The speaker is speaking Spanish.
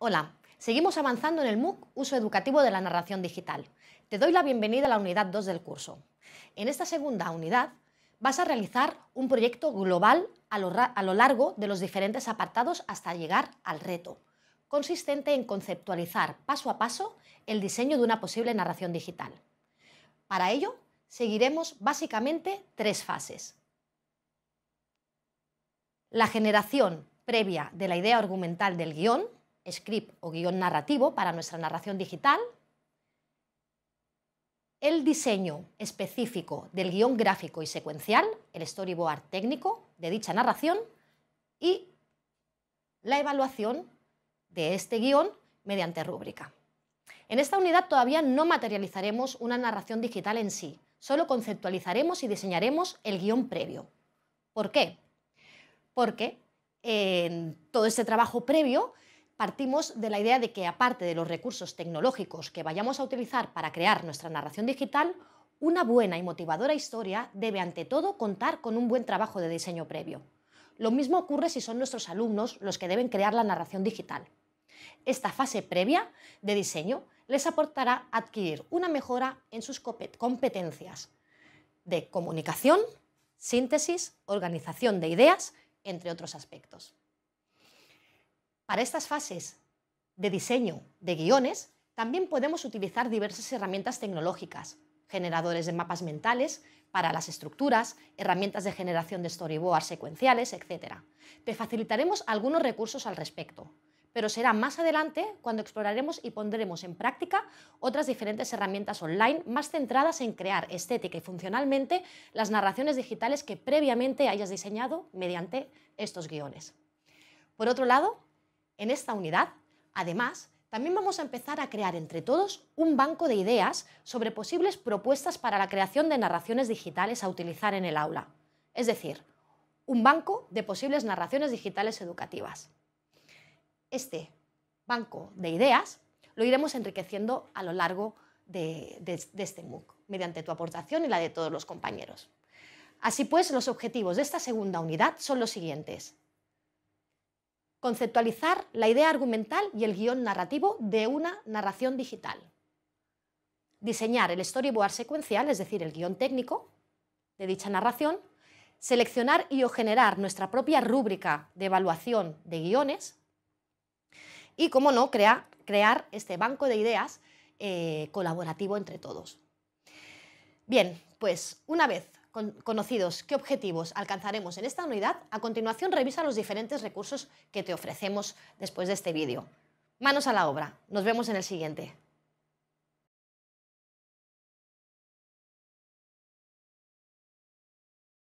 Hola, seguimos avanzando en el MOOC Uso Educativo de la Narración Digital. Te doy la bienvenida a la unidad 2 del curso. En esta segunda unidad vas a realizar un proyecto global a lo, largo de los diferentes apartados hasta llegar al reto, consistente en conceptualizar paso a paso el diseño de una posible narración digital. Para ello, seguiremos básicamente tres fases. La generación previa de la idea argumental del guión, script o guión narrativo para nuestra narración digital, el diseño específico del guión gráfico y secuencial, el storyboard técnico de dicha narración y la evaluación de este guión mediante rúbrica. En esta unidad todavía no materializaremos una narración digital en sí, solo conceptualizaremos y diseñaremos el guión previo. ¿Por qué? Porque en eh, todo este trabajo previo partimos de la idea de que aparte de los recursos tecnológicos que vayamos a utilizar para crear nuestra narración digital, una buena y motivadora historia debe ante todo contar con un buen trabajo de diseño previo. Lo mismo ocurre si son nuestros alumnos los que deben crear la narración digital. Esta fase previa de diseño les aportará adquirir una mejora en sus competencias de comunicación, síntesis, organización de ideas, entre otros aspectos. Para estas fases de diseño de guiones, también podemos utilizar diversas herramientas tecnológicas, generadores de mapas mentales para las estructuras, herramientas de generación de storyboards secuenciales, etc. Te facilitaremos algunos recursos al respecto, pero será más adelante cuando exploraremos y pondremos en práctica otras diferentes herramientas online más centradas en crear estética y funcionalmente las narraciones digitales que previamente hayas diseñado mediante estos guiones. Por otro lado, en esta unidad, además, también vamos a empezar a crear entre todos un banco de ideas sobre posibles propuestas para la creación de narraciones digitales a utilizar en el aula, es decir, un banco de posibles narraciones digitales educativas. Este banco de ideas lo iremos enriqueciendo a lo largo de, de este MOOC, mediante tu aportación y la de todos los compañeros. Así pues, los objetivos de esta segunda unidad son los siguientes conceptualizar la idea argumental y el guión narrativo de una narración digital. Diseñar el storyboard secuencial, es decir, el guión técnico de dicha narración. Seleccionar y o generar nuestra propia rúbrica de evaluación de guiones. Y, como no, crear, este banco de ideas eh, colaborativo entre todos. Bien, pues una vez conocidos qué objetivos alcanzaremos en esta unidad, a continuación revisa los diferentes recursos que te ofrecemos después de este vídeo. Manos a la obra. Nos vemos en el siguiente.